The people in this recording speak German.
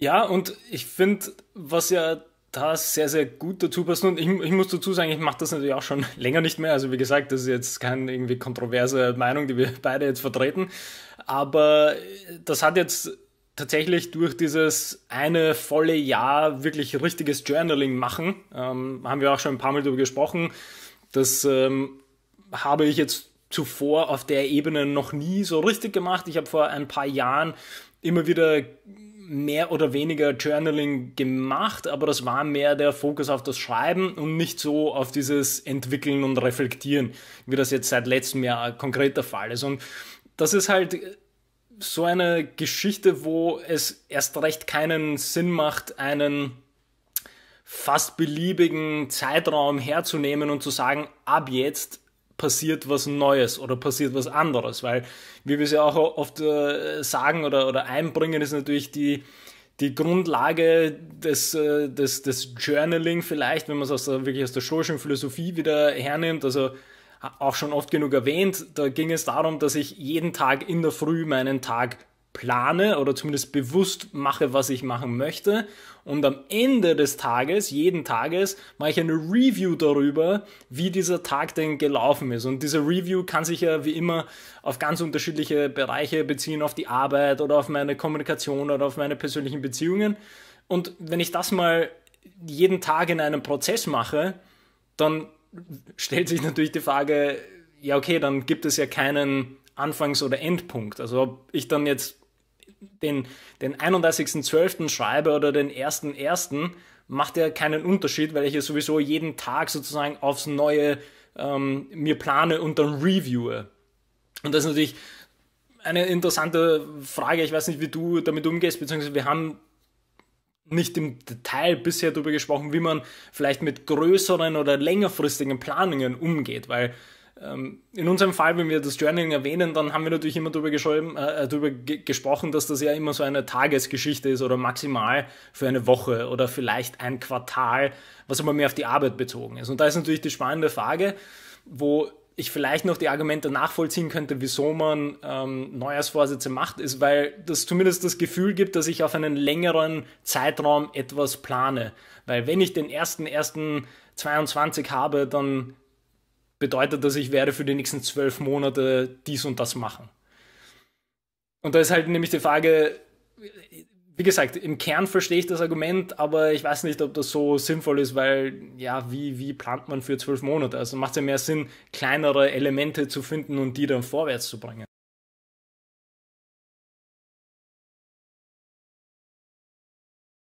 Ja, und ich finde, was ja da sehr, sehr gut dazu passt. Und ich, ich muss dazu sagen, ich mache das natürlich auch schon länger nicht mehr. Also wie gesagt, das ist jetzt keine irgendwie kontroverse Meinung, die wir beide jetzt vertreten. Aber äh, das hat jetzt tatsächlich durch dieses eine volle Jahr wirklich richtiges Journaling machen, ähm, haben wir auch schon ein paar Mal darüber gesprochen. Das ähm, habe ich jetzt zuvor auf der Ebene noch nie so richtig gemacht. Ich habe vor ein paar Jahren immer wieder mehr oder weniger Journaling gemacht, aber das war mehr der Fokus auf das Schreiben und nicht so auf dieses Entwickeln und Reflektieren, wie das jetzt seit letztem Jahr konkret der Fall ist. Und das ist halt so eine Geschichte, wo es erst recht keinen Sinn macht, einen fast beliebigen Zeitraum herzunehmen und zu sagen, ab jetzt passiert was Neues oder passiert was anderes, weil, wie wir es ja auch oft äh, sagen oder, oder einbringen, ist natürlich die, die Grundlage des, äh, des, des Journaling vielleicht, wenn man es aus der, wirklich aus der stoischen Philosophie wieder hernimmt, also auch schon oft genug erwähnt, da ging es darum, dass ich jeden Tag in der Früh meinen Tag plane oder zumindest bewusst mache, was ich machen möchte. Und am Ende des Tages, jeden Tages, mache ich eine Review darüber, wie dieser Tag denn gelaufen ist. Und diese Review kann sich ja wie immer auf ganz unterschiedliche Bereiche beziehen, auf die Arbeit oder auf meine Kommunikation oder auf meine persönlichen Beziehungen. Und wenn ich das mal jeden Tag in einem Prozess mache, dann stellt sich natürlich die Frage, ja okay, dann gibt es ja keinen Anfangs- oder Endpunkt. Also ob ich dann jetzt den, den 31.12. schreibe oder den 1.1., macht ja keinen Unterschied, weil ich ja sowieso jeden Tag sozusagen aufs Neue ähm, mir plane und dann reviewe. Und das ist natürlich eine interessante Frage. Ich weiß nicht, wie du damit umgehst, beziehungsweise wir haben nicht im Detail bisher darüber gesprochen, wie man vielleicht mit größeren oder längerfristigen Planungen umgeht, weil ähm, in unserem Fall, wenn wir das Journaling erwähnen, dann haben wir natürlich immer darüber, äh, äh darüber gesprochen, dass das ja immer so eine Tagesgeschichte ist oder maximal für eine Woche oder vielleicht ein Quartal, was aber mehr auf die Arbeit bezogen ist. Und da ist natürlich die spannende Frage, wo ich vielleicht noch die Argumente nachvollziehen könnte, wieso man ähm, Neujahrsvorsätze macht, ist, weil das zumindest das Gefühl gibt, dass ich auf einen längeren Zeitraum etwas plane. Weil wenn ich den ersten ersten 22 habe, dann bedeutet dass ich werde für die nächsten zwölf Monate dies und das machen. Und da ist halt nämlich die Frage, wie gesagt, im Kern verstehe ich das Argument, aber ich weiß nicht, ob das so sinnvoll ist, weil ja, wie, wie plant man für zwölf Monate? Also macht es ja mehr Sinn, kleinere Elemente zu finden und die dann vorwärts zu bringen.